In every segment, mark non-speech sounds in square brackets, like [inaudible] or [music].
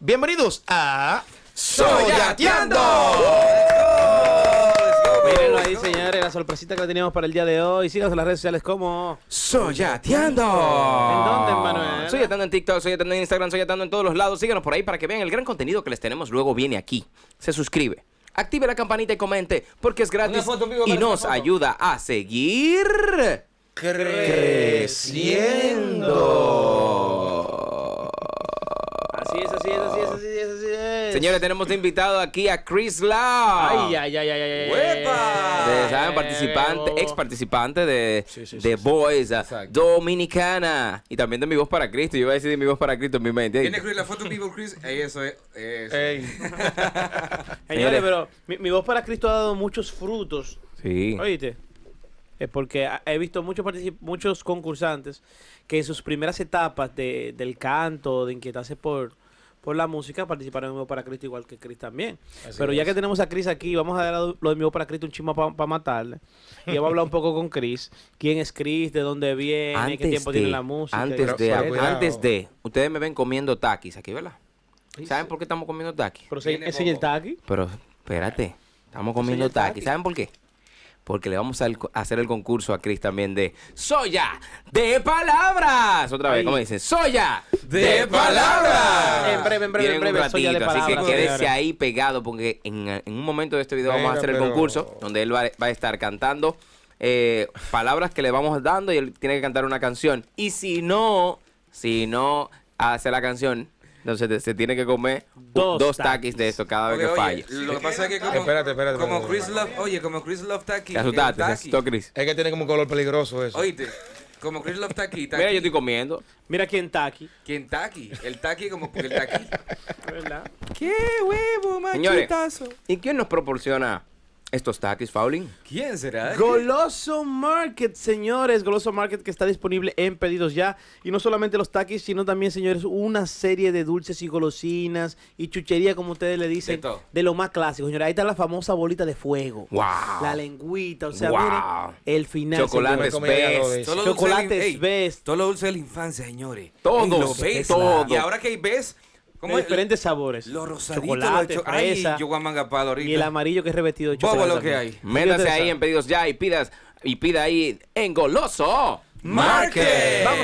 Bienvenidos a Soyateando. Mírenlo ahí, señores, la sorpresita que teníamos para el día de hoy. Síganos en las redes sociales como Soyateando. ¿En dónde, Manuel? Soyateando en TikTok, Soyateando en Instagram, Soyateando en todos los lados. Síganos por ahí para que vean el gran contenido que les tenemos. Luego viene aquí. Se suscribe active la campanita y comente porque es gratis y nos ayuda a seguir creciendo es, así así así así Señores, tenemos de invitado aquí a Chris Love. Ay, ay, ay, ay, ay. saben, participante, ex participante de, sí, de Boys ah, Dominicana. Y también de Mi Voz para Cristo. Yo iba a decir de Mi Voz para Cristo en mi mente. Tiene Chris la foto de Mi Chris. eso es. Ey. [laughs] Señores, pero mi, Voz para Cristo ha dado muchos frutos. Sí. Oíste. Es porque he visto muchos, muchos concursantes que en sus primeras etapas del canto, de inquietarse por, por la música participaron en Mio para Cristo igual que Cris también. Pero ya que tenemos a Cris aquí, vamos a dar a lo de Mio para Cristo un chima para matarle. Y vamos a hablar un poco con Cris. ¿Quién es Cris? ¿De dónde viene? ¿Qué tiempo tiene la música? Antes de, antes de, ustedes me ven comiendo taquis aquí, ¿verdad? ¿Saben por qué estamos comiendo taquis? Pero es el taqui. Pero espérate, estamos comiendo taquis. ¿Saben por qué? porque le vamos a hacer el concurso a Chris también de Soya de palabras. Otra vez, ¿cómo dicen? Soya de, palabras. En breve, en breve, en breve. Así que quédese ahí pegado porque en, un momento de este video vamos a hacer el concurso donde él va, a estar cantando. Eh, palabras que le vamos dando y él tiene que cantar una canción. Y si no, si no hace la canción, entonces se tiene que comer dos, taquis de eso cada vez que falla. Lo que pasa es que como, espérate, espérate, como Chris Love, oye, como Chris Love Taki... Chris. Es que tiene como un color peligroso eso. Oíste. Como Chris Love Taki, [laughs] Mira, yo estoy comiendo. Mira quién taqui ¿Quién Taki? El taqui como el taqui [laughs] ¿Verdad? ¡Qué huevo, machitazo? ¿y quién nos proporciona estos taquis, Fowling, ¿Quién será? Goloso Market, señores. Goloso Market que está disponible en pedidos ya. Y no solamente los taquis, sino también, señores, una serie de dulces y golosinas y chuchería, como ustedes le dicen, de, lo más clásico, señores. Ahí está la famosa bolita de fuego. La lengüita, o sea, el final. Chocolates Chocolates ves! Todo lo dulce de la infancia, señores. Todos. Todo. Y ahora que hay ves ¿Cómo diferentes sabores. Los rosaditos, chocolate, fresa, y el amarillo que es revestido de chocolate. Bobo lo que hay. Métase ahí en pedidos ya y pidas y pida ahí en goloso. Vamos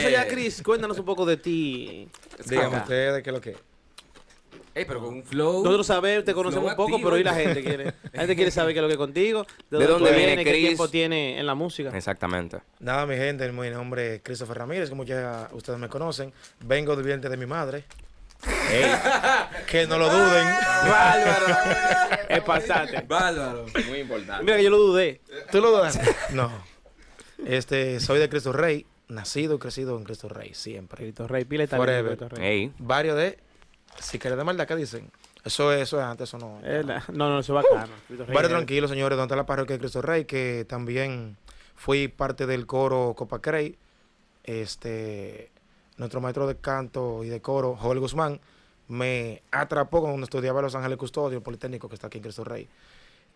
allá, Chris. Cuéntanos un poco de ti. dígame ustedes qué es lo que pero con un flow. Nosotros sabemos, te conocemos un poco, pero hoy la gente quiere. La gente quiere saber qué es lo que es contigo, [laughs] de, dónde, viene, Chris? qué tiempo tiene en la música. Exactamente. Nada, mi gente, mi nombre es Christopher Ramírez, como ya ustedes me conocen. Vengo del vientre de mi madre. Ey, que no lo duden. [laughs] Bárbaro. es pasate. Bárbaro. Muy importante. Mira, que yo lo dudé. ¿Tú lo dudas? No. Este, soy de Cristo Rey, nacido y crecido en Cristo Rey, siempre. Cristo Rey, pile también. Cristo Rey. Vario Varios de, si querés de maldad, ¿qué dicen? Eso, eso es antes, eso no. Eh, no, no, eso va bacano. Uh. Vario tranquilo, señores, donde está la parroquia de Cristo Rey, que también fui parte del coro Copa Este, nuestro maestro de canto y de coro, Joel Guzmán, me atrapó cuando estudiaba en Los Ángeles Custodio, Politécnico que está aquí en Cristo Rey.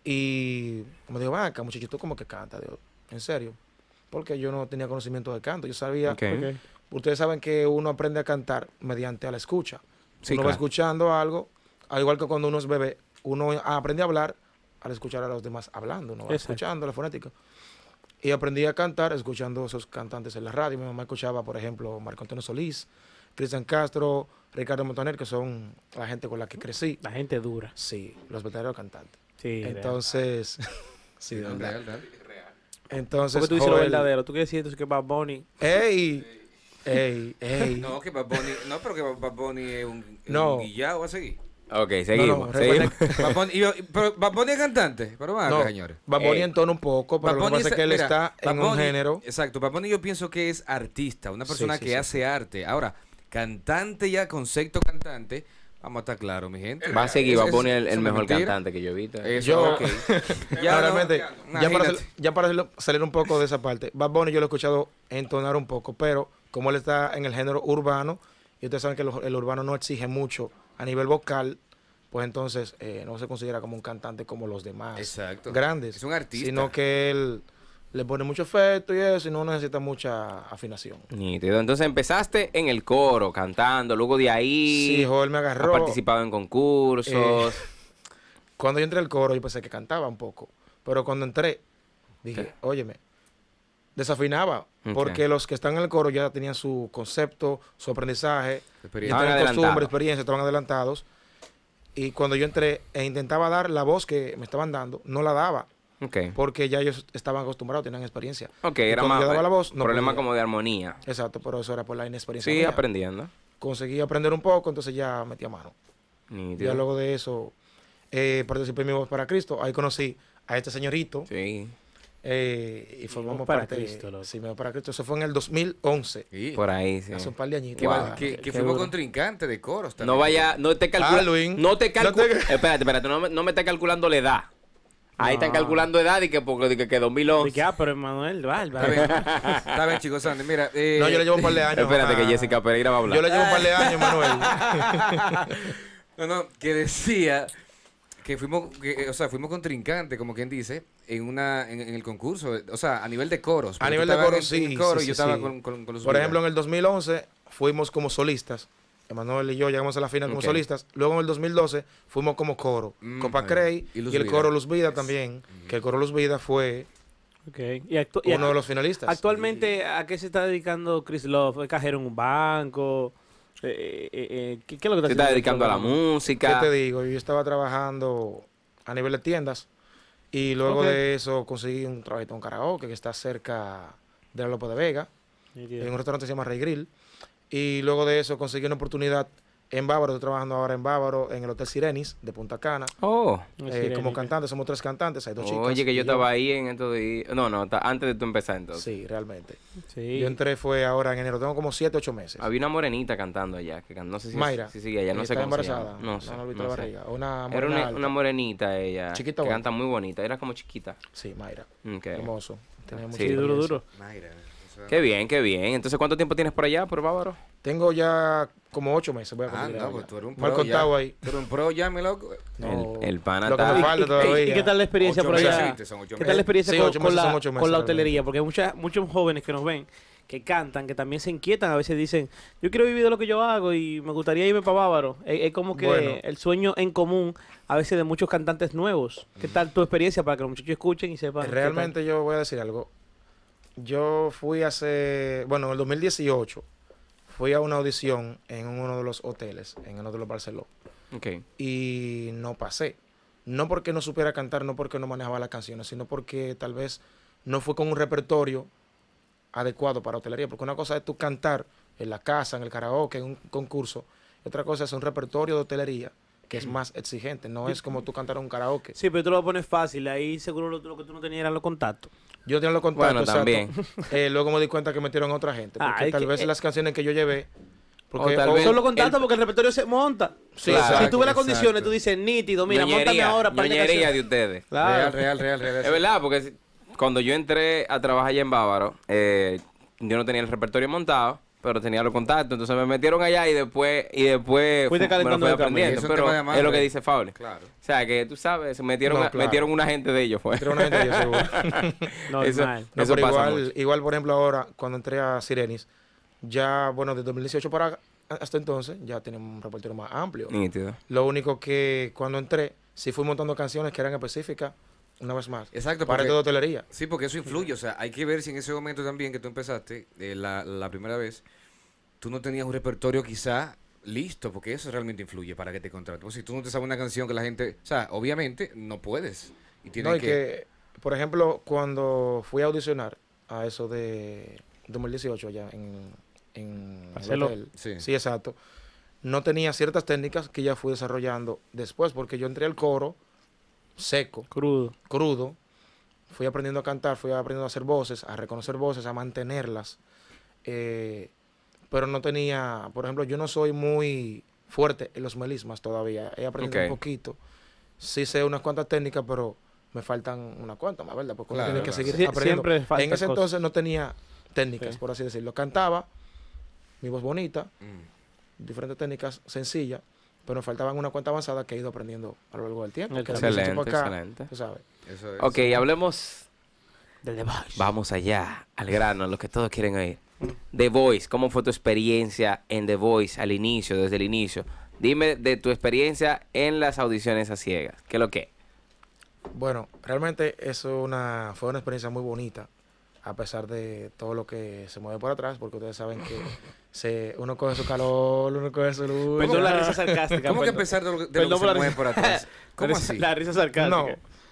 Y como dijo, vaca, muchachito, tú como que canta, Dios, en serio. Porque yo no tenía conocimiento de canto, yo sabía. Ustedes saben que uno aprende a cantar mediante a la escucha. uno va escuchando algo, al igual que cuando uno es bebé, uno aprende a hablar al escuchar a los demás hablando, uno va escuchando la fonética. Y aprendí a cantar escuchando esos cantantes en la radio. Mi mamá escuchaba, por ejemplo, Marco Antonio Solís, Cristian Castro, Ricardo Montaner, que son la gente con la que crecí. La gente dura. Sí, los verdaderos cantantes. Sí. Entonces, [laughs] sí, verdad. Real, Entonces, Porque tú dices lo verdadero, tú quieres decir entonces que Bad Bunny. ¡Ey! ¡Ey! [laughs] ¡Ey! No, que Bad Bunny, no, pero que Bad Bunny es un, un guillado a seguir. Ok, seguimos. seguimos. es cantante, pero señores. Eh, entona un poco, pero lo que pasa es que él está en un género. Exacto, Baboni, yo pienso que es artista, una persona que hace arte. Ahora, cantante ya, concepto cantante, Vamos a estar claros, mi gente. Va a seguir, va es el, mejor cantante que yo he visto. Yo, okay. [laughs] ya, realmente, ya, para, salir un poco de esa parte, Bad yo lo he escuchado entonar un poco, pero como él está en el género urbano, y ustedes saben que el urbano no exige mucho a nivel vocal, pues entonces eh, no se considera como un cantante como los demás grandes. Es un artista. Sino que él le pone mucho efecto y eso, y no necesita mucha afinación. Entonces empezaste en el coro, cantando, luego de ahí. Sí, me agarró. participado en concursos. Eh, cuando yo entré al coro, yo pensé que cantaba un poco. Pero cuando entré, dije, Óyeme, desafinaba, porque los que están en el coro ya tenían su concepto, su aprendizaje, estaban costumbre, experiencia, estaban adelantados. Y cuando yo entré e intentaba dar la voz que me estaban dando, no la daba. Okay. Porque ya ellos estaban acostumbrados, tenían experiencia. Ok, era más. la voz, no problema como de armonía. Exacto, pero eso era por la inexperiencia. Sí, aprendiendo. Conseguí aprender un poco, entonces ya metí a mano. Y luego de eso, eh, participé en mi voz para Cristo. Ahí conocí a este señorito. Sí eh, y formamos para parte Cristo, de, sí, para Cristo. Eso fue en el 2011. Por ahí, sí. Hace un par de añitos. Que, que fuimos contrincantes de coros también. No vaya, no te calculo No te calcula Espérate, espérate, no me, no me está calculando la edad. Ahí están calculando edad y que, porque, que, que 2011. Que, ah, pero Emanuel, va, Está [laughs] chicos, mira. Eh, no, yo le llevo un par de años. Espérate que Jessica Pereira va a hablar. Yo le llevo un par de años, Emanuel. [laughs] no, no, que decía que fuimos, que, eh, o sea, fuimos contrincantes, como quien dice, en una en, el concurso, o sea, a nivel de coros. A nivel de coros, sí. Por ejemplo, en el 2011 fuimos como solistas. Emanuel y yo llegamos a la final como solistas. Luego en el 2012 fuimos como coro. Mm, Copa Cray y, el coro Luz Vida también, que el coro Luz Vida fue Okay. uno de los finalistas. Actualmente, ¿a qué se está dedicando Chris Love? cajero en un banco? Eh, eh, eh ¿qué, es lo que te estás dedicando a la música? ¿Qué te digo? Yo estaba trabajando a nivel de tiendas y luego de eso conseguí un trabajito en karaoke que está cerca de la de Vega, en un restaurante que se llama Rey Grill. Y luego de eso conseguí una oportunidad en Bávaro, estoy trabajando ahora en Bávaro, en el Hotel Sirenis de Punta Cana. Oh, eh, como cantante, somos tres cantantes, hay dos chicas. Oye, que yo estaba ahí en estos días. No, no, antes de tú empezar entonces. Sí, realmente. Sí. Yo entré fue ahora en enero, tengo como siete, ocho meses. Había una morenita cantando allá, que no sé si, Mayra, si sigue allá, no sé cómo embarazada, se No sé. No, no sé. Era una, morenita ella. Chiquita que canta muy bonita, era como chiquita. Sí, Mayra. Hermoso. Tenía ah, sí, mucho duro, duro. Mayra. Qué bien, qué bien. Entonces, ¿cuánto tiempo tienes por allá, por Bávaro? Tengo ya como ocho meses. ah, no, pues tú eres un pro. ahí. Pero un pro ya, mi loco. el, pana lo que me falta todavía. ¿Y, qué tal la experiencia por allá? ¿Qué tal la experiencia con, la, hotelería? Porque hay muchos jóvenes que nos ven que cantan, que también se inquietan, a veces dicen, yo quiero vivir de lo que yo hago y me gustaría irme para Bávaro. Es, como que el sueño en común a veces de muchos cantantes nuevos. ¿Qué tal tu experiencia para que los muchachos escuchen y sepan? Realmente yo voy a decir algo yo fui hace, bueno, en el 2018, fui a una audición en uno de los hoteles, en uno de los Barceló. Y no pasé. No porque no supiera cantar, no porque no manejaba las canciones, sino porque tal vez no fue con un repertorio adecuado para hotelería. Porque una cosa es tú cantar en la casa, en el karaoke, en un concurso. otra cosa es un repertorio de hotelería que es mm. más exigente. No es como tú cantar un karaoke. Sí, pero tú lo pones fácil. Ahí seguro lo, que tú no tenías eran los contactos. Yo tenía los contactos. Bueno, también. [laughs] Eh, luego me di cuenta que metieron a otra gente. Porque ah, tal vez eh. las canciones que yo llevé. Porque o tal contactos porque el repertorio se monta. si tú ves las condiciones, tú dices nítido, mira, montame ahora para de, de ustedes. Real, real, real, real. Es verdad, porque cuando yo entré a trabajar allá en Bávaro, eh, yo no tenía el repertorio montado pero tenía los contactos, entonces me metieron allá y después y después me lo aprendiendo, pero es, lo que dice Fable. O sea, que tú sabes, se metieron metieron una gente de ellos fue. no, igual, igual por ejemplo ahora cuando entré a Sirenis, ya bueno, de 2018 para hasta entonces ya tenemos un repertorio más amplio. Lo único que cuando entré sí fui montando canciones que eran específicas una vez más. Exacto. Para todo hotelería. Sí, porque eso influye. O sea, hay que ver si en ese momento también que tú empezaste, eh, la, primera vez, tú no tenías un repertorio quizá listo, porque eso realmente influye para que te contraten. O si tú no te sabes una canción que la gente, o sea, obviamente no puedes. Y tienes no, y que... por ejemplo, cuando fui a audicionar a eso de 2018 allá en, en sí. sí, exacto, no tenía ciertas técnicas que ya fui desarrollando después, porque yo entré al coro seco. Crudo. Crudo. Fui aprendiendo a cantar, fui aprendiendo a hacer voces, a reconocer voces, a mantenerlas. Eh, pero no tenía, por ejemplo, yo no soy muy fuerte en los melismas todavía. He aprendido un poquito. Sí sé unas cuantas técnicas, pero me faltan unas cuantas más, ¿verdad? Porque que seguir aprendiendo. en ese entonces no tenía técnicas, por así decirlo. Cantaba, mi voz bonita, mm. diferentes técnicas sencillas pero nos faltaban una cuenta avanzada que he ido aprendiendo a lo largo del tiempo. Excelente, excelente. Eso es. Ok, hablemos del The Voice. Vamos allá, al grano, a lo que todos quieren oír. The Voice, ¿cómo fue tu experiencia en The Voice al inicio, desde el inicio? Dime de tu experiencia en las audiciones a ciegas. ¿Qué es lo que? Bueno, realmente eso una, fue una experiencia muy bonita a pesar de todo lo que se mueve por atrás, porque ustedes saben que uno coge su calor, uno coge su luz. la risa [laughs] sarcástica. ¿Cómo que a pesar de lo, que se mueve por atrás? [laughs] ¿Cómo así? La risa sarcástica. No,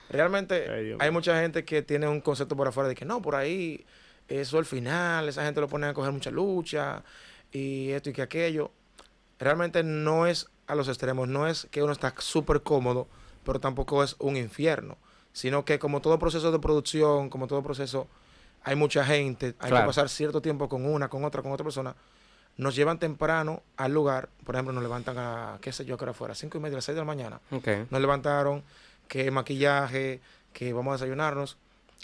realmente hay mucha gente que tiene un concepto por afuera de que no, por ahí eso el final, esa gente lo pone a coger mucha lucha y esto y que aquello. Realmente no es a los extremos, no es que uno está súper cómodo, pero tampoco es un infierno, sino que como todo proceso de producción, como todo proceso hay mucha gente, hay que pasar cierto tiempo con una, con otra, con otra persona. Nos llevan temprano al lugar, por ejemplo, nos levantan a, qué sé yo, que era fuera cinco y media, a seis de la mañana. Nos levantaron, que maquillaje, que vamos a desayunarnos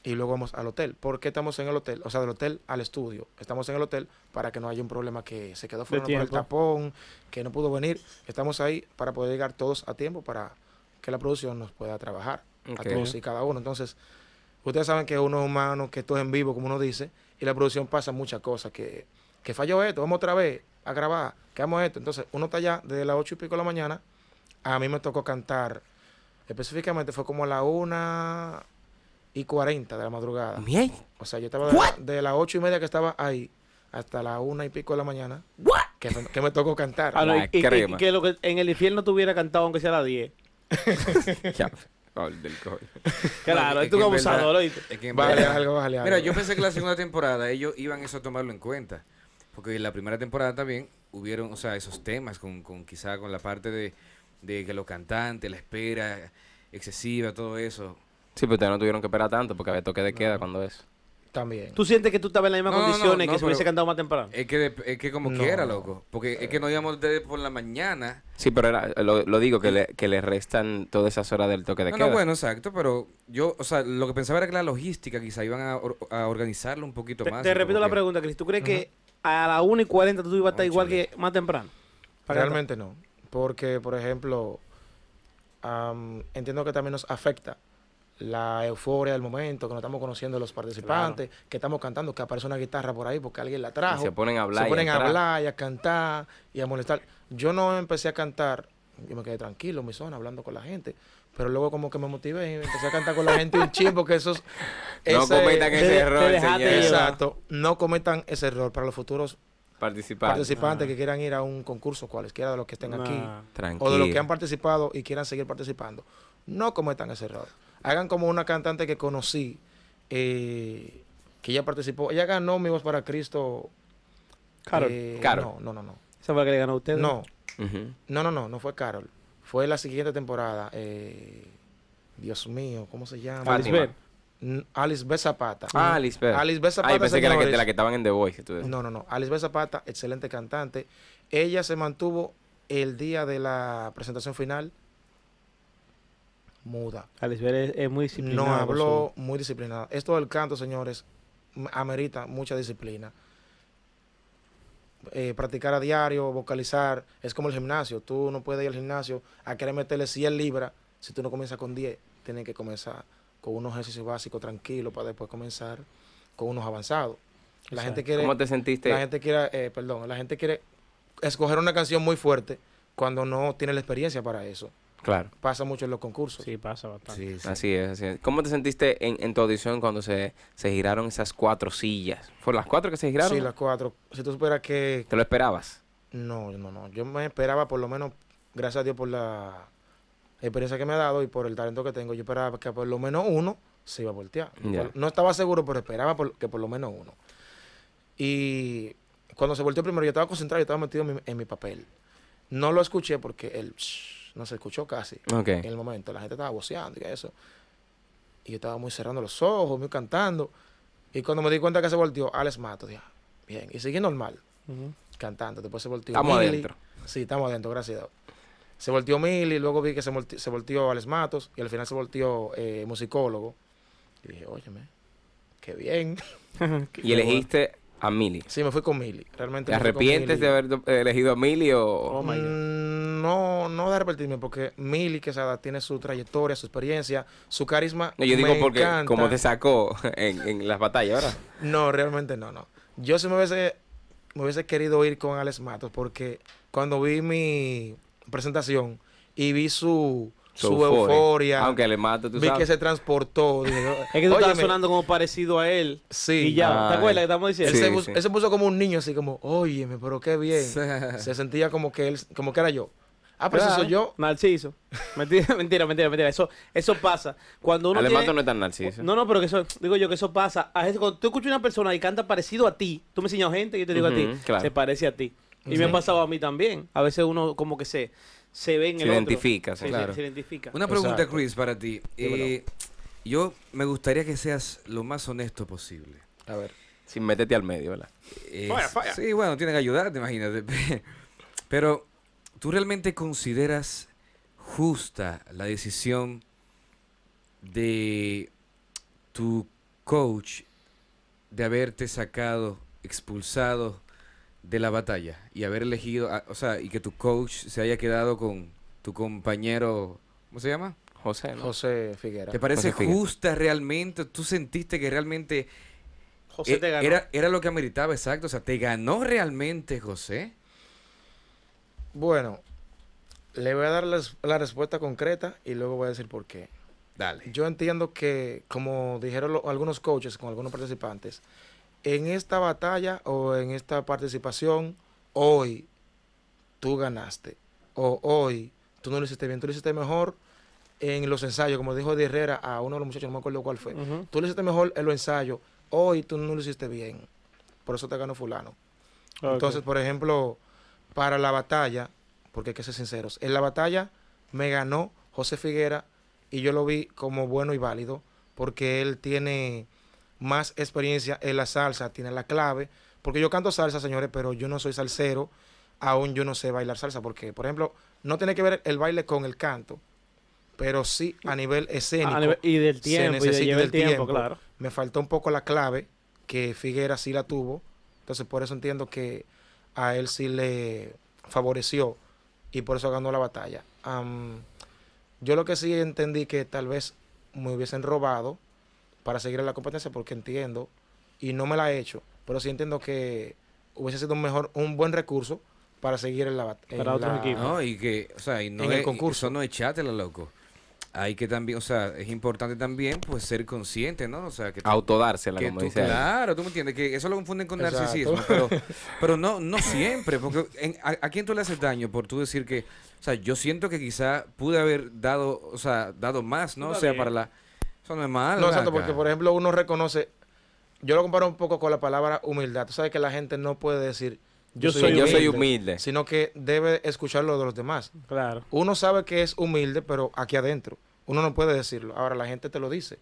y luego vamos al hotel. ¿Por qué estamos en el hotel? O sea, del hotel al estudio. Estamos en el hotel para que no haya un problema que se quedó fuera por el tapón, que no pudo venir. Estamos ahí para poder llegar todos a tiempo para que la producción nos pueda trabajar a todos y cada uno. Entonces, Ustedes saben que uno es humano, que esto es en vivo, como uno dice, y la producción pasa muchas cosas, que, que falló esto, vamos otra vez a grabar, que vamos esto. Entonces, uno está allá desde las ocho y pico de la mañana, a mí me tocó cantar, específicamente fue como a las una y cuarenta de la madrugada. Bien. O sea, yo estaba de, las ocho y media que estaba ahí hasta las una y pico de la mañana. Que, que, me tocó cantar. Ah, y, ah, que en el infierno tuviera cantado aunque sea a las 10 del [laughs] Claro, es, tu abusador. ¿oíste? es vale, algo, vale Mira, yo pensé que la segunda temporada ellos iban eso a tomarlo en cuenta. Porque en la primera temporada también hubieron, o sea, esos temas con, con quizá con la parte de, que los cantantes, la espera excesiva, todo eso. Sí, pero ustedes no tuvieron que esperar tanto porque había toque de queda cuando eso. También. ¿Tú sientes que tú estabas en las mismas condiciones que se hubiese cantado más temprano? Es que, es que como quiera, loco. Porque es que no íbamos desde por la mañana. Sí, pero lo, digo, que le, que le restan todas esas horas del toque de queda. no, bueno, exacto, pero yo, o sea, lo que pensaba era que la logística quizá iban a, organizarlo un poquito más. te repito la pregunta, Cris. ¿Tú crees que a la 1 y 40 tú ibas a estar igual que más temprano? Realmente no. Porque, por ejemplo, entiendo que también nos afecta la euforia del momento, que no estamos conociendo los participantes, que estamos cantando, que aparece una guitarra por ahí porque alguien la trajo. se ponen a hablar. Se ponen y a, hablar y a cantar y a molestar. Yo no empecé a cantar, yo me quedé tranquilo en mi zona hablando con la gente, pero luego como que me motivé y empecé a cantar con la gente un chivo que esos... [laughs] no cometan ese error, Exacto, no cometan ese error para los futuros participantes, que ah. quieran ir a un concurso, cualesquiera de los que estén aquí, ah. o de los que han participado y quieran seguir participando no cometan ese error. Hagan como una cantante que conocí, eh, que ya participó. Ella ganó Mi para Cristo. Eh, Carol. No, no, no. no. ¿Esa fue la que le ganó a usted? No. No, no, no. No fue Carol. Fue la siguiente temporada. Eh, Dios mío, ¿cómo se llama? Alice B. Zapata. Ah, Alice B. Alice B. Ah, Zapata. pensé que era la que estaban en The Voice. No, no, no. Alice B. Zapata, excelente cantante. Ella se mantuvo el día de la presentación final muda. Alisbel es, es, muy disciplinada. No habló muy disciplinada. Esto del canto, señores, amerita mucha disciplina. Eh, practicar a diario, vocalizar, es como el gimnasio. Tú no puedes ir al gimnasio a querer meterle 100 libras si tú no comienzas con 10. Tienes que comenzar con unos ejercicios básicos tranquilos para después comenzar con unos avanzados. La gente quiere, ¿Cómo te sentiste? gente quiere, eh, perdón, la gente quiere escoger una canción muy fuerte cuando no tiene la experiencia para eso. Claro. Pasa mucho en los concursos. Sí, pasa bastante. Sí, sí. Así, es, así es. ¿Cómo te sentiste en, tu audición cuando se, giraron esas cuatro sillas? ¿Fueron las cuatro que se giraron? Sí, las cuatro. Si tú supieras que... ¿Te lo esperabas? No, no, no. Yo me esperaba por lo menos, gracias a Dios por la experiencia que me ha dado y por el talento que tengo, yo esperaba que por lo menos uno se iba a voltear. No estaba seguro, pero esperaba que por lo menos uno. Y cuando se volteó primero, yo estaba concentrado, yo estaba metido en mi, papel. No lo escuché porque él no se escuchó casi en el momento. La gente estaba voceando y eso. Y yo estaba muy cerrando los ojos, muy cantando. Y cuando me di cuenta que se volteó, Alex Matos dije, bien. Y seguí normal, cantando. Después se volteó. Estamos adentro. Sí, estamos adentro, gracias a Dios. Se volteó Mili, luego vi que se, volteó, Alex Matos y al final se volteó eh, musicólogo. Y dije, óyeme, qué bien. [laughs] y elegiste a Milly Sí, me fui con Milly Realmente. ¿Te arrepientes de haber elegido a Mili o.? Oh mm, no, no de repetirme porque Mili Quesada tiene su trayectoria, su experiencia, su carisma. yo digo porque, como te sacó [laughs] en, las batallas, ¿verdad? no, realmente no, no. Yo sí me hubiese, me hubiese querido ir con Alex Matos, porque cuando vi mi presentación y vi su, su, euforia. Aunque Vi que se transportó. Oh, es que tú estabas sonando como parecido a él. Sí. Y ya, ¿te acuerdas que estamos diciendo? él, se puso, como un niño, así como, óyeme, pero qué bien. [laughs] se sentía como que él, como que era yo. Ah, pero eso soy yo. Narciso. [laughs] Mentira, mentira, mentira, Eso, eso pasa. Cuando uno tiene... no es tan narciso. No, no, pero que eso, digo yo que eso pasa. A veces cuando tú escuchas una persona y canta parecido a ti, tú me enseñas gente y yo te digo a ti, se parece a ti. Y me ha pasado a mí también. A veces uno como que se, se ve en el identifica, otro. Claro. Se, se, identifica. Una pregunta, Chris, para ti. Eh, yo me gustaría que seas lo más honesto posible. A ver. Sin meterte al medio, ¿verdad? falla, Sí, bueno, tienen que ayudarte, imagínate. [laughs] Pero ¿Tú realmente consideras justa la decisión de tu coach de haberte sacado, expulsado de la batalla y haber elegido, o sea, y que tu coach se haya quedado con tu compañero, ¿cómo se llama? José, José Figuera. ¿Te parece justa realmente? ¿Tú sentiste que realmente José te e, ganó. Era, era lo que ameritaba, exacto? O sea, ¿te ganó realmente José? Bueno, le voy a dar la, respuesta concreta y luego voy a decir por qué. Dale. Yo entiendo que, como dijeron algunos coaches con algunos participantes, en esta batalla o en esta participación, hoy tú ganaste. O hoy tú no lo hiciste bien, tú lo hiciste mejor en los ensayos, como dijo de Herrera a uno de los muchachos, no me acuerdo cuál fue. Tú lo hiciste mejor en los ensayos, hoy tú no lo hiciste bien. Por eso te ganó fulano. Entonces, por ejemplo, para la batalla, porque hay que ser sinceros, en la batalla me ganó José Figuera y yo lo vi como bueno y válido, porque él tiene más experiencia en la salsa, tiene la clave, porque yo canto salsa, señores, pero yo no soy salsero, aún yo no sé bailar salsa, porque, por ejemplo, no tiene que ver el baile con el canto, pero sí a nivel escénico. y del tiempo, tiempo, claro. Me faltó un poco la clave, que Figuera sí la tuvo, entonces por eso entiendo que a él sí le favoreció y por eso ganó la batalla. yo lo que sí entendí que tal vez me hubiesen robado para seguir en la competencia porque entiendo y no me la he hecho, pero sí entiendo que hubiese sido un mejor un buen recurso para seguir en la batalla. No, y que, no en el concurso. no echátela, loco hay que también, o sea, es importante también pues ser consciente, ¿no? O sea, que tú, autodársela que Claro, tú me entiendes que eso lo confunden con narcisismo, pero [laughs] pero no no siempre, porque a, quién tú le haces daño por tú decir que, o sea, yo siento que quizá pude haber dado, o sea, dado más, ¿no? o sea, para la eso no es malo. No, exacto, porque por ejemplo uno reconoce, yo lo comparo un poco con la palabra humildad. Tú sabes que la gente no puede decir, yo, soy, humilde, Sino que debe escuchar lo de los demás. Claro. Uno sabe que es humilde, pero aquí adentro. Uno no puede decirlo. Ahora la gente te lo dice.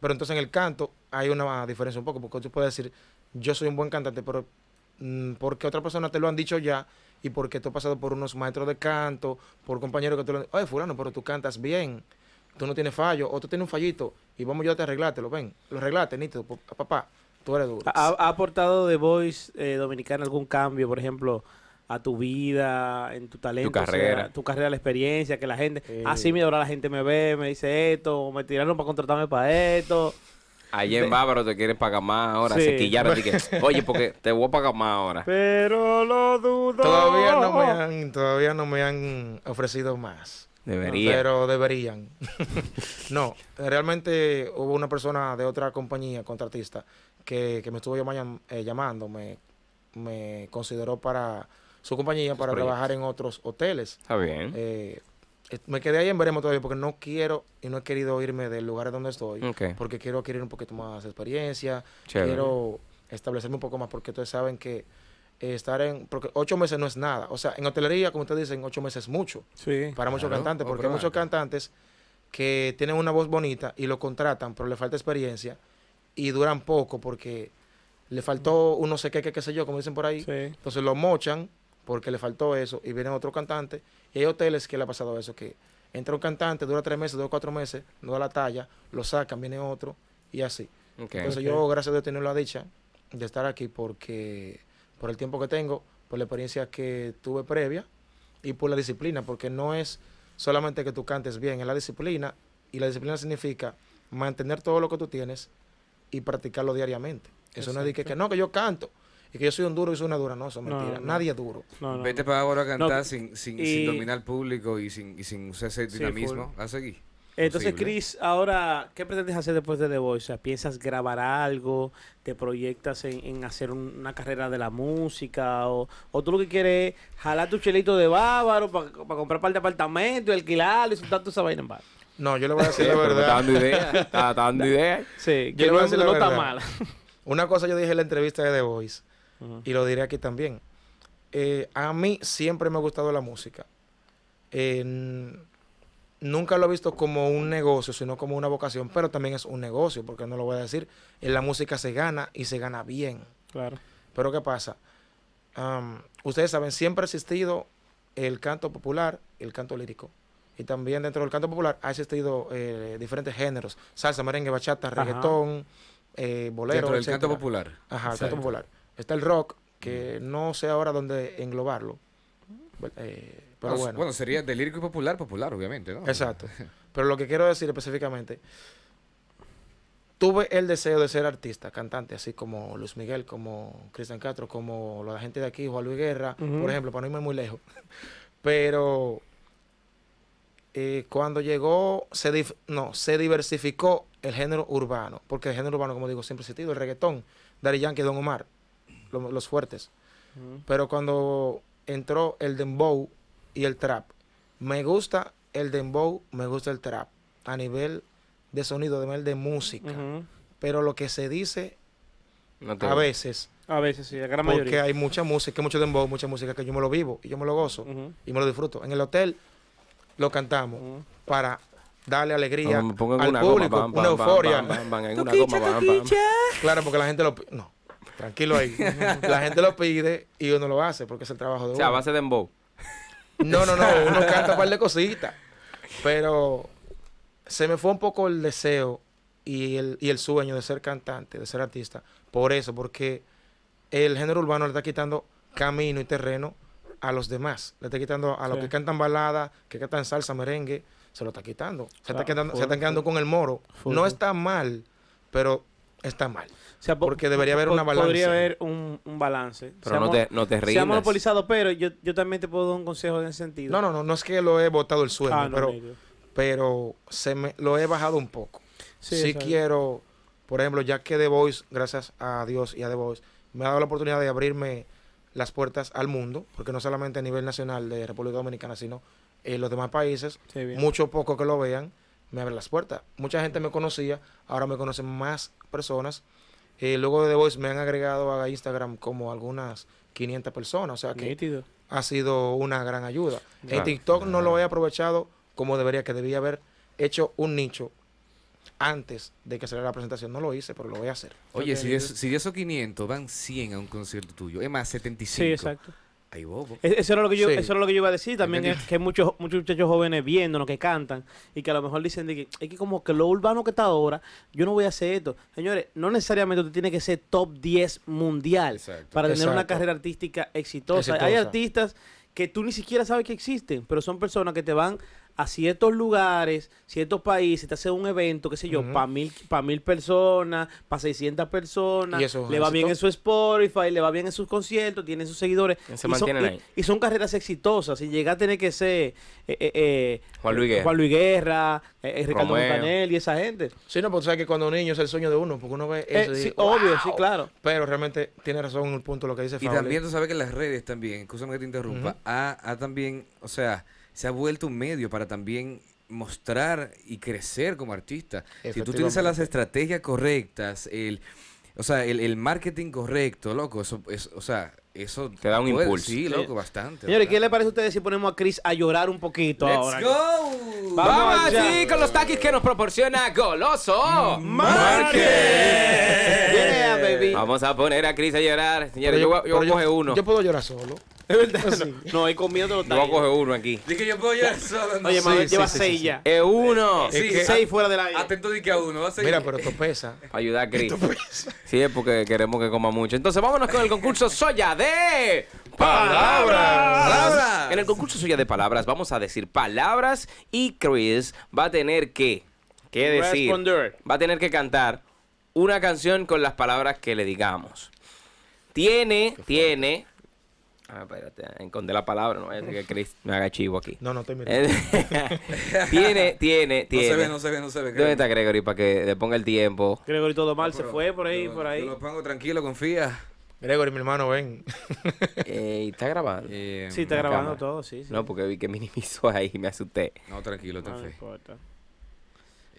Pero entonces en el canto hay una diferencia un poco, porque tú puedes decir, yo soy un buen cantante, pero mm, porque otra persona te lo han dicho ya y porque tú has pasado por unos maestros de canto, por compañeros que te lo han dicho, oye, fulano, pero tú cantas bien, tú no tienes fallo, o tú tienes un fallito y vamos yo a te lo ven, lo arreglaste, nítido, papá eres duro. ¿Ha, aportado de Voice eh, Dominicana algún cambio, por ejemplo, a tu vida, en tu talento? Tu carrera. tu carrera, la experiencia, que la gente... Así, ah, mira, ahora la gente me ve, me dice esto, me tiraron para contratarme para esto. Allí en Bávaro te quieren pagar más ahora. Se quillaron. oye, porque te voy a pagar más ahora. Pero lo dudo. Todavía no me han, todavía no me han ofrecido más. Deberían. Pero deberían. [laughs] no, realmente hubo una persona de otra compañía, contratista, que, me estuvo eh, llamando, me, consideró para su compañía para trabajar en otros hoteles. Está bien. Eh, me quedé ahí en veremos todavía porque no quiero y no he querido irme del lugar donde estoy porque quiero adquirir un poquito más de experiencia, quiero establecerme un poco más porque ustedes saben que eh, estar en, porque ocho meses no es nada, o sea, en hotelería, como ustedes dicen, ocho meses es mucho sí, para muchos cantantes, porque hay muchos cantantes que tienen una voz bonita y lo contratan, pero le falta experiencia y duran poco porque le faltó uno no sé qué, qué, qué sé yo, como dicen por ahí. Entonces lo mochan porque le faltó eso y viene otro cantante. Y hay hoteles que le ha pasado eso, que entra un cantante, dura tres meses, dos, cuatro meses, no da la talla, lo sacan, viene otro y así. Entonces yo, gracias a Dios, he la dicha de estar aquí porque por el tiempo que tengo, por la experiencia que tuve previa y por la disciplina, porque no es solamente que tú cantes bien, es la disciplina y la disciplina significa mantener todo lo que tú tienes y practicarlo diariamente. Eso no es que, no, que yo canto. Y que yo soy un duro y soy una dura. No, eso es mentira. Nadie es duro. Vete para ahora a cantar sin, dominar al público y sin, sin usar ese dinamismo. a seguir. Entonces, Chris, ahora, ¿qué pretendes hacer después de The Voice? ¿Piensas grabar algo? ¿Te proyectas en, hacer una carrera de la música? O, ¿O, tú lo que quieres es jalar tu chelito de bávaro para comprar parte de apartamento, alquilarlo y soltar tu esa vaina en bar? No, yo le voy a decir la [laughs] verdad. Está dando ideas. [laughs] Sí, yo le voy a decir la verdad. [laughs] Una cosa yo dije en la entrevista de The Voice, y lo diré aquí también. Eh, a mí siempre me ha gustado la música. Eh, nunca lo he visto como un negocio, sino como una vocación, pero también es un negocio, porque no lo voy a decir. En la música se gana y se gana bien. Claro. Pero ¿qué pasa? ustedes saben, siempre ha existido el canto popular, el canto lírico y también dentro del canto popular ha existido eh, diferentes géneros, salsa, merengue, bachata, reggaetón, eh, bolero. Dentro del canto popular. Ajá, el canto popular. Está el rock, que mm. no sé ahora dónde englobarlo. Eh, pero pues, bueno. Bueno, sería del lírico y popular, popular, obviamente, ¿no? Exacto. [laughs] Pero lo que quiero decir específicamente, tuve el deseo de ser artista, cantante, así como Luis Miguel, como Cristian Castro, como la gente de aquí, Juan Luis Guerra, por ejemplo, para no irme muy lejos. [laughs] Pero eh, cuando llegó, se, no, se diversificó el género urbano, porque el género urbano, como digo, siempre ha existido, el reggaetón, Dari Yankee, Don Omar, los fuertes. Pero cuando entró el dembow y el trap, me gusta el dembow, me gusta el trap, a nivel de sonido, a nivel de música. Pero lo que se dice a veces... A veces, porque hay mucha música, mucho dembow, mucha música que yo me lo vivo y yo me lo gozo y me lo disfruto. En el hotel lo cantamos para darle alegría al público, una euforia. claro, porque la gente lo pide. No, tranquilo ahí. [laughs] la gente lo pide y uno lo hace porque es el trabajo de uno. O sea, base de No, no, no. [laughs] Uno canta un par de cositas. Pero se me fue un poco el deseo y el, y el sueño de ser cantante, de ser artista. Por eso, porque el género urbano le está quitando camino y terreno a los demás. Le está quitando a los que cantan baladas, que cantan salsa, merengue, se lo está quitando. Se, está, quedando, están quedando con el moro. no está mal, pero está mal. porque debería haber una balance. Podría haber un, balance. Pero no, te, ríes. Se ha monopolizado, pero yo, también te puedo dar un consejo en ese sentido. No, no, no, no es que lo he botado el suelo, ah, pero, pero se me, lo he bajado un poco. Sí, quiero, por ejemplo, ya que The Voice, gracias a Dios y a The Voice, me ha dado la oportunidad de abrirme las puertas al mundo, porque no solamente a nivel nacional de República Dominicana, sino en eh, los demás países, mucho poco que lo vean, me abren las puertas. Mucha gente me conocía, ahora me conocen más personas. Eh, luego de The Voice me han agregado a Instagram como algunas 500 personas, o sea que ha sido una gran ayuda. En TikTok no lo he aprovechado como debería, que debía haber hecho un nicho antes de que salga la presentación. No lo hice, pero lo voy a hacer. Oye, si de, si esos 500 van 100 a un concierto tuyo, es más, 75. Sí, exacto. E-, eso era lo que yo, eso lo que yo iba a decir también, es que muchos, muchos muchachos jóvenes viéndonos que cantan y que a lo mejor dicen de que es que como que lo urbano que está ahora, yo no voy a hacer esto. Señores, no necesariamente usted tiene que ser top 10 mundial para tener una carrera artística exitosa. Hay artistas que tú ni siquiera sabes que existen, pero son personas que te van a ciertos lugares, ciertos países, te hace un evento, qué sé yo, para mil, mil personas, para 600 personas, eso, le va bien en su Spotify, le va bien en sus conciertos, tiene sus seguidores. Y, se son, Y, son, carreras exitosas, y llega a tener que ser eh, eh, eh, Juan Luis Guerra, Juan Luis Ricardo Montanel y esa gente. Sí, no, porque sabes que cuando niño es el sueño de uno, porque uno ve eso. obvio, sí, claro. Pero realmente tiene razón en el punto lo que dice Fabio. Y también tú sabes que las redes también, escúchame que te interrumpa, también, o sea se ha vuelto un medio para también mostrar y crecer como artista. Si tú utilizas las estrategias correctas, el, o sea, el, el marketing correcto, loco, eso es, o sea, eso te da un impulso. Sí, loco, bastante. Señores, ¿qué le parece a ustedes si ponemos a Chris a llorar un poquito Let's Go. Vamos, allá. con los taquis que nos proporciona Goloso Market. Vamos a poner a Cris a llorar. Señores, yo, yo, coger uno. Yo puedo llorar solo. Es verdad. [laughs] No, hay comida total. Yo voy a coger uno aquí. Dice que yo puedo llorar solo. Oye, madre, lleva seis ya. Es uno. Sí, seis fuera del aire. Atento de que a uno. Va a Mira, pero esto pesa. Para ayudar a Cris. Sí, es porque queremos que coma mucho. Entonces, vámonos con el concurso Soya de palabras. En el concurso Soya de palabras vamos a decir palabras y Chris va a tener que, que decir. Va a tener que cantar una canción con las palabras que le digamos. Tiene, tiene. ver, ah, espérate, encontré la palabra, no vaya a ser que Chris me haga chivo aquí. No, no estoy [laughs] mirando. tiene, tiene, tiene. No se ve, no se ve, no se ve. ¿Dónde está Gregory para que le ponga el tiempo? Gregory todo mal, se fue por ahí, por ahí. Yo lo pongo tranquilo, confía. Gregory, mi hermano, ven. [laughs] Eh, ¿Está grabando? Eh, sí, está grabando todo, sí, sí, No, porque vi que minimizó ahí y me asusté. No, tranquilo, tranquilo. no fe. Importa.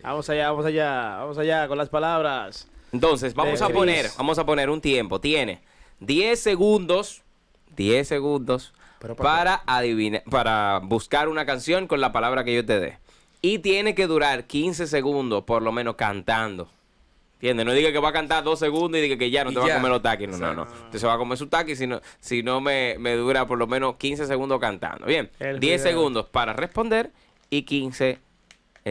Vamos allá, vamos allá, vamos allá con las palabras. Entonces, vamos a poner, vamos a poner un tiempo. Tiene 10 segundos, 10 segundos para, adivinar, para buscar una canción con la palabra que yo te dé. Y tiene que durar 15 segundos, por lo menos, cantando. ¿Entiendes? No diga que va a cantar dos segundos y diga que ya no te va a comer los taquis. No, no, no. Usted se va a comer su taquis si no, me, dura por lo menos 15 segundos cantando. Bien, 10 segundos para responder y 15 segundos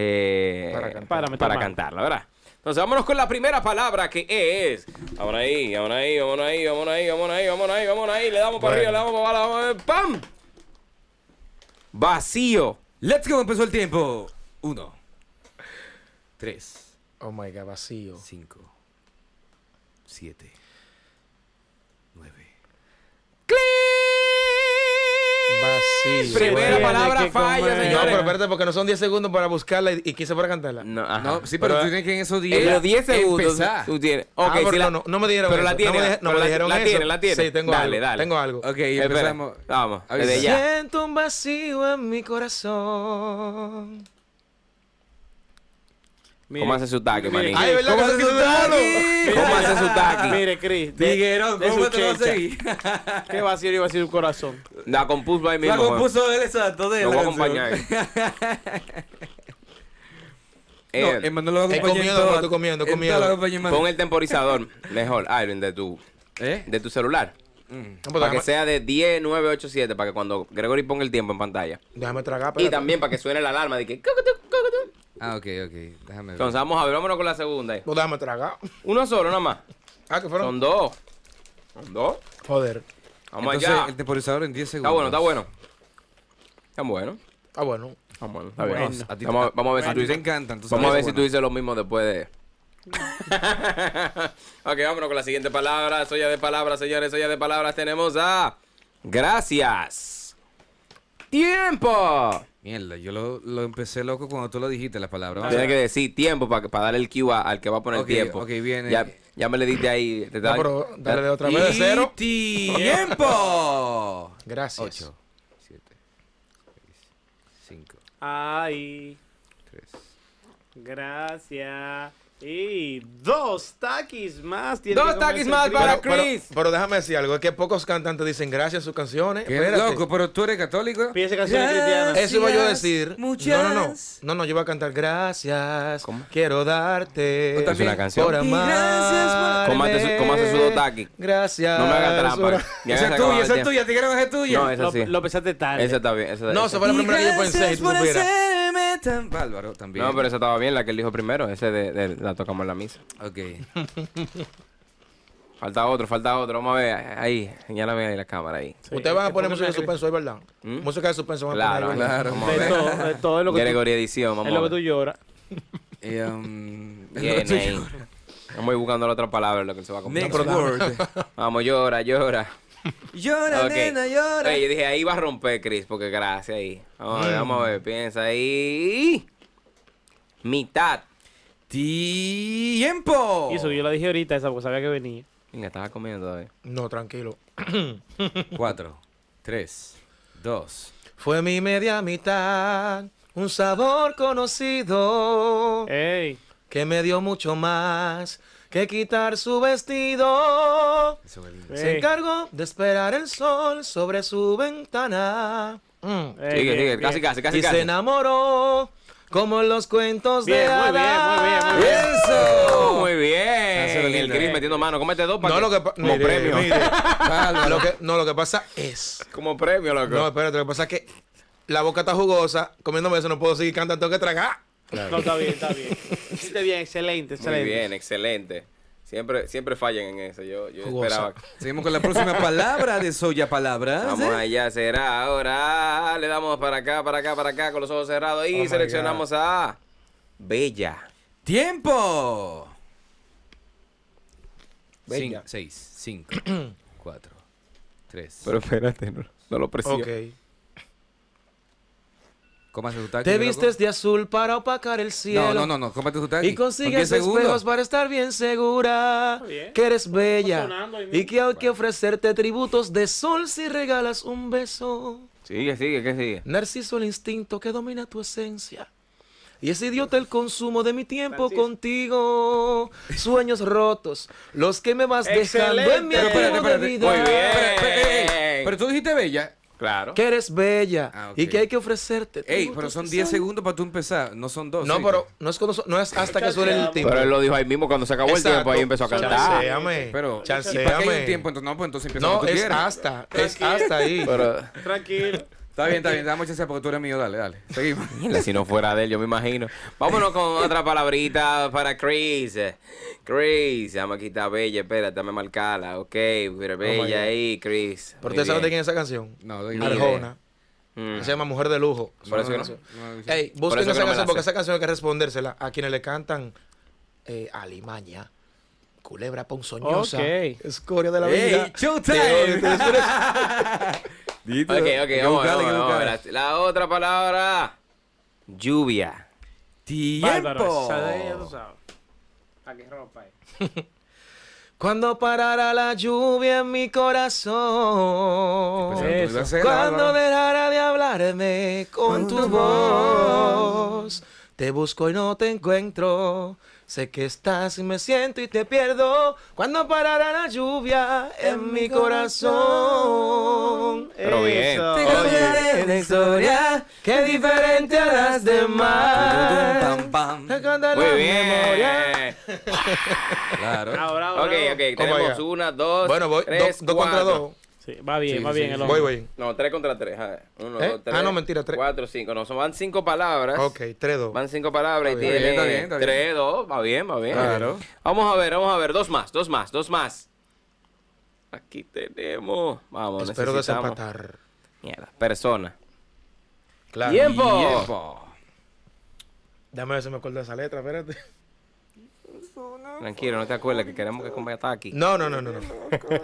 eh, para, cantar. para, cantarla, ¿verdad? Entonces, vámonos con la primera palabra que es. Vamos ahí, vamos ahí, vamos ahí, vamos ahí, vamos ahí, vamos ahí, vamos ahí. Le damos para arriba, le damos para abajo. ¡Pam! Vacío. Let's go, empezó el tiempo. Uno. Tres. Oh my god, vacío. Cinco. Siete. Nueve. ¡Clic! Vacío. Primera palabra falla, señor. No, pero espérate, porque no son 10 segundos para buscarla y, y para cantarla. No, ajá. no sí, pero, tú tienes que en esos 10 En los 10 segundos tú tienes. Ah, okay, ah, si no, no me dijeron Pero la tiene, no me, no me la, dijeron la Tiene, la tiene. Sí, tengo dale, algo. Dale. Tengo algo. Ok, empezamos. Vamos. A ver, Siento un vacío en mi corazón. ¿Cómo hace su taque, manito? Ay, ¿verdad? ¿Cómo hace su taque? ¿Cómo hace su taque? Mire, Cris. Dijeron, ¿cómo te lo seguí? [laughs] Qué vacío iba a ser su corazón. La compuso ahí mismo. La compuso él él exacto. entonces. Lo voy a acompañar. [laughs] eh, no, no lo tú comiendo, estoy comiendo, comiendo. Pon el temporizador, mejor, Iron, de tu, ¿Eh? de tu celular. Mm. para que sea de 10, 9, 8, 7, para que cuando Gregory ponga el tiempo en pantalla. Déjame tragar. Espérate. Y también para que suene la alarma de que... Ah, ok, ok. Déjame ver. Entonces vamos a ver, vámonos con la segunda. Eh. Pues No, déjame tragar. Uno solo, nada más. Ah, ¿qué fueron. Son dos. Son dos. Joder. Vamos allá. el temporizador en 10 segundos. Está bueno, está bueno. Está bueno. Está bueno. bueno. Vamos, a ver si tú dices. encantan. Vamos a ver si tú dices lo mismo después de. [laughs] ok, vámonos con la siguiente palabra. Soy ya de palabras, señores. Soy ya de palabras. Tenemos a. Gracias. Tiempo. Mierda, yo lo, lo empecé loco cuando tú lo dijiste, las palabras. Tiene que decir tiempo para darle el cue al que va a poner tiempo. ok, viene. Ya me le diste ahí. ¿Te da, no, pero dale de otra vez de cero. ¡Tiempo! [laughs] Gracias. 8, 7, 6, 5. ¡Ay! 3. Gracias. Y dos taquis más. Tiene dos taquis más para Chris. Pero, déjame decir algo: es que pocos cantantes dicen gracias a sus canciones. Qué loco, pero tú eres católico. Piensa canciones cristianas. Eso iba yo a decir. Muchas. No, no, no. No, no, yo iba a cantar gracias. Quiero darte. Es una canción. Gracias, ¿Cómo ¿Cómo hace su dos taquis? Gracias. No me hagas trampa. Esa es tuya, esa es tuya. ¿Te quiero que es tuya? No, esa sí. Lo, lo pensaste tarde. Esa está bien. no, esa fue la primera que yo pensé. Tú también. No, pero esa estaba bien, la que él dijo primero. Ese de, la tocamos en la misa. Ok. [laughs] falta otro, falta otro. Vamos a ver. Ahí, señálame ahí la cámara ahí. Ustedes van a poner ¿Mm? música de suspenso, es verdad. Música de suspenso van claro, Claro, claro. De todo, de todo es lo que tú, Edición, vamos Es lo que tú lloras. [laughs] Eh, um, [laughs] y, ahí. Vamos a ir buscando la otra palabra, lo que se va a comprar. Vamos, llora, llora llora, nena, llora. yo dije, ahí va a romper, Chris, porque gracias ahí. Vamos, a ver, piensa ahí. Mitad. ¡Tiempo! Y eso yo la dije ahorita, esa, porque sabía que venía. Venga, estaba comiendo todavía. No, tranquilo. [clears throat] Cuatro, tres, dos. Fue mi media mitad, un sabor conocido. Ey. Que me dio mucho más que quitar su vestido. Se encargó de esperar el sol sobre su ventana. Mm. sigue, sigue. Casi, casi, casi, y se enamoró. Como los cuentos de muy Bien, muy bien, muy bien. Muy bien. El Chris eh. metiendo mano. Cómete dos para no, lo que premio. Mire. [laughs] no, lo que pasa es. Como premio, loco. No, espérate, lo que pasa es que la boca está jugosa. Comiéndome eso no puedo seguir cantando, tengo que tragar. No, está bien, está bien. Está [laughs] bien, excelente, excelente. Muy bien, excelente. Siempre, siempre fallan en eso. Yo, yo esperaba. Seguimos con la próxima palabra de Soya Palabras. Vamos ¿eh? allá, será ahora. Le damos para acá, para acá, para acá, con los ojos cerrados. Y oh seleccionamos a Bella. ¡Tiempo! Bella. 5, seis, cinco, [clears throat] cuatro, tres. Pero espérate, no, lo presión. Ok. Te vistes de azul para opacar el cielo. No, no, no, cómate Y consigues espejos para estar bien segura que eres bella y que hay que ofrecerte tributos de sol si regalas un beso. Sigue, sigue, sigue? Narciso el instinto que domina tu esencia. Y es idiota el consumo de mi tiempo contigo. Sueños rotos, los que me vas dejando en mi pero, espérate, espérate. pero tú dijiste bella. Claro. Que eres bella ah, y que hay que ofrecerte. Ey, pero son 10 segundos para tú empezar, no son dos No, pero no es, no es hasta que suene el tiempo. Pero él lo dijo ahí mismo cuando se acabó el tiempo, ahí empezó a cantar. Chanceame. Pero, chanceame. ¿para qué un tiempo? Entonces, no, pues entonces empieza No, es hasta, es hasta ahí. Tranquilo. Está bien, está bien. Dame chance porque tú eres mío. Dale, dale. Seguimos. [laughs] si no fuera de él, yo me imagino. Vámonos con otra palabrita para Chris. Chris, quitar bella. Espérate, dame marcala Ok, pero bella ahí, Chris. ¿Por qué sabes de quién es esa canción? No, de Arjona. Mm. Se llama Mujer de Lujo. Por eso, no, no, Ey, busquen esa canción porque esa canción hay que respondérsela a quienes le cantan eh, Alimaña. Culebra ponzoñosa. Okay. Escoria de la vida. [laughs] ok, ok, vamos, vamos, la, otra palabra. Lluvia. Tiempo. [laughs] Cuando parará la lluvia en mi corazón. Pues, cuando dejara de hablarme con, tu, voz. Te busco y no te encuentro. Sé que estás y me siento y te pierdo cuando parará la lluvia en mi corazón. Pero bien. Te cambiaré de historia que diferente a las demás. Pam, pam. Muy bien. [laughs] claro. Ahora, ahora. Ok, ok. Tenemos una, dos, bueno, voy, Dos contra dos va bien, va bien el hombre. Voy, voy. No, 3 contra 3. Uno, ¿Eh? dos, tres, ah, no, mentira, 3. 4, 5. No, son, van 5 palabras. Ok, 3, 2. Van 5 palabras y bien, tiene. Está 3, 2. Va bien, va bien. Claro. Vamos a ver, vamos a ver. Dos más, dos más, dos más. Aquí tenemos. Vamos, Espero necesitamos. desempatar. Mierda, persona. Claro. ¡Tiempo! ¡Tiempo! Dame a ver si me acuerdo de esa letra, espérate. Tranquilo, no te acuerdes que queremos que combatas aquí. No, no, no, no.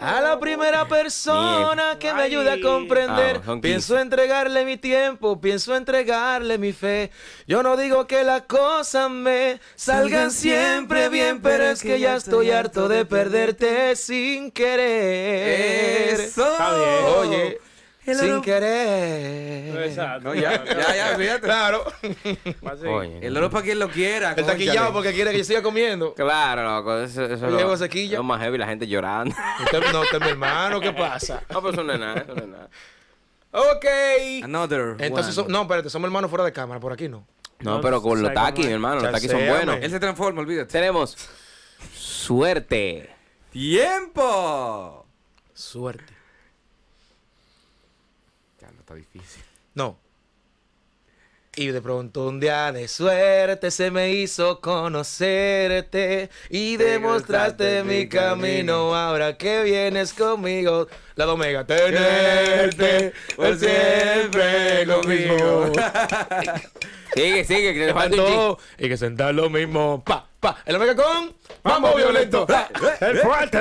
A la primera persona que me ayude a comprender, pienso entregarle mi tiempo, pienso entregarle mi fe. Yo no digo que las cosas me salgan siempre bien, pero es que ya estoy harto de perderte sin querer. Eso. Oye, sin querer. Exacto. No, ya, ya, ya, fíjate. Claro. el oro para quien lo quiera. El taquillado porque quiere que yo siga comiendo. Claro, loco. Eso, eso lo, llevo sequilla. más heavy, la gente llorando. no, usted es mi hermano, ¿qué pasa? No, pero eso no es nada, eso no es nada. Ok. Another. Entonces, no, espérate, somos hermanos fuera de cámara, por aquí no. No, no pero con los taquis, mi hermano, los taquis son buenos. Él se transforma, olvídate. Tenemos suerte. Tiempo. Suerte está difícil. No. Y de pronto un día de suerte se me hizo conocerte y demostraste mi camino. Ahora que vienes conmigo, la omega, tenerte por siempre mismo. [laughs] sigue, sigue, que te falta todo que sentar lo mismo. Pa. El Omega con Mambo Violento. El fuerte.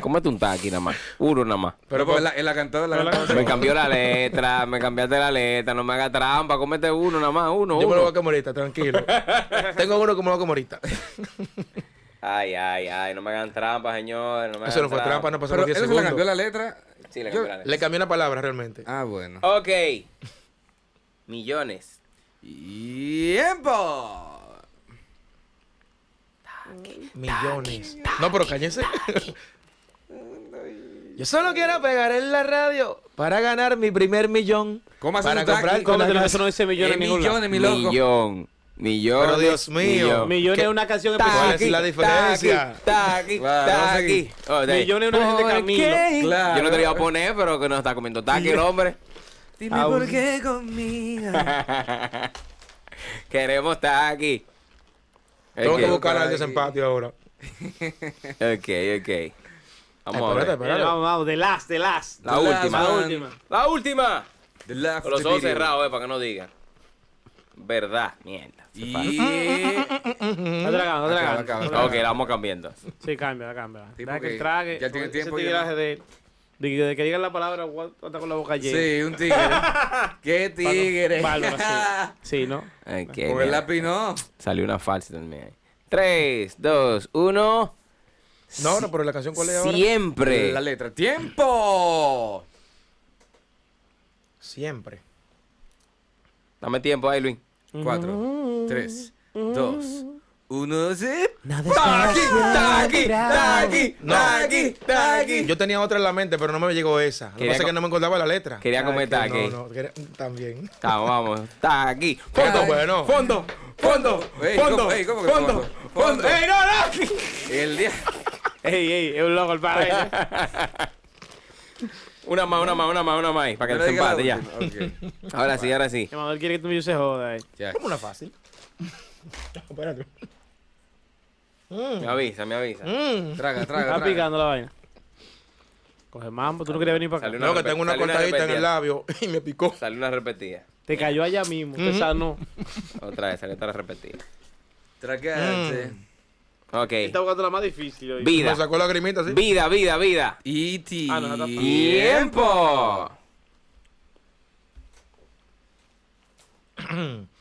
[laughs] Cómete un taqui nada más. Uno nada más. Pero pues, en la, cantada La Me cambió la letra. Me cambiaste la letra. No me hagas trampa. Cómete uno nada más. Uno. Yo uno. me lo voy a comer ahorita, tranquilo. [laughs] Tengo uno que me lo voy a ahorita. Ay, ay, ay, no me hagan trampa, señor. No me eso no fue trampa, no pasó 10 segundos. le cambió la letra? Sí, le cambió la letra. Le cambió una palabra realmente. Ah, bueno. Ok. Millones. Tiempo. Millones. No, pero cállense Yo solo quiero pegar en la radio para ganar mi primer millón. ¿Cómo para comprar dice millones, eh, millones, millones, Millón. Millones. Dios mío. Millones una canción ¿Cuál es la diferencia? Está aquí. Oh, millones una gente de camino. Yo no te lo a poner, pero que nos está comiendo taqui el hombre. Dime por qué conmigo. [laughs] Queremos aquí. Tengo que buscar al desempate ahora. ok, ok. Vamos espérate, Vamos, vamos, de last, de las. La, última. la última. La última. Con los ojos cerrados, eh, para que no digan. Verdad, mierda. Y... Otra gana, otra gana. Ok, la vamos cambiando. Sí, cambia, cambia. Deja que trague. Ya tiene tiempo. Ese de... De que, digan la palabra está con la boca llena. Sí, un tigre. [laughs] ¡Qué tigre! sí. [laughs] sí, ¿no? Okay, pues el lápiz no. Salió una falsa también. ahí. tres dos uno No, no, pero la canción cuál es ahora? Siempre. La letra. ¡Tiempo! Siempre. Dame tiempo ahí, Luis. tres, mm-hmm. tres dos uno, dos, Nada taqui, taqui, taqui, taqui, taqui. Yo tenía otra en la mente, pero no me llegó esa. Lo que pasa es que no me acordaba la letra. Quería comer Taki. No, no, también. Vamos, vamos. [laughs] Aquí. Fondo, bueno. Fondo, fondo, fondo, fondo, fondo. ¡Ey, no, no! El día... [laughs] ¡Ey, ey! Es un loco el padre. [laughs] Una más, una más, una más, una más. Para que se empate ya. Ahora sí, ahora sí. El quiere que tu se joda. Eh. Como una fácil. Espérate. Mm. Me avisa, me avisa. Mm. Traga, traga, Está picando la vaina. Coge mambo, tú no querías venir para acá. No, que tengo una cortadita en el labio [laughs] y me picó. Salió una repetida. Te cayó allá mismo, te mm-hmm. sanó. Otra vez, salió otra repetida. Traqueaste. Mm. Ok. Está buscando la más difícil hoy. Vida. sacó Vida, vida, vida. Y e ah, no, tiempo. [clears throat] [clears throat]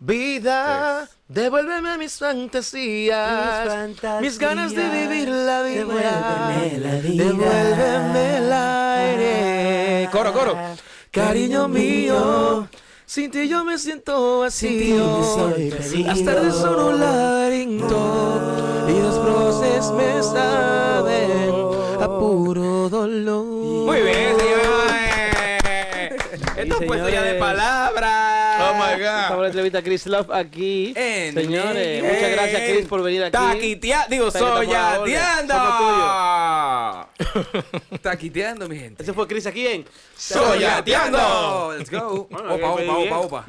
Vida, devuélveme mis fantasías, mis ganas de vivir la vida. Devuélveme la vida. Devuélveme el aire. Coro, coro. Cariño mío. Sin ti yo me siento vacío. Las tardes son un laberinto y los procesos me saben a puro dolor. Muy bien, señor. [laughs] Esto es ya de palabras acá. Estamos en la entrevista a Chris Love aquí. Señores, muchas gracias, Chris, por venir aquí. Taquiteando, digo, soyateando. [laughs] [laughs] Taquiteando, mi gente. Ese fue Chris aquí en Soyateando. Let's go. opa, opa, opa, opa.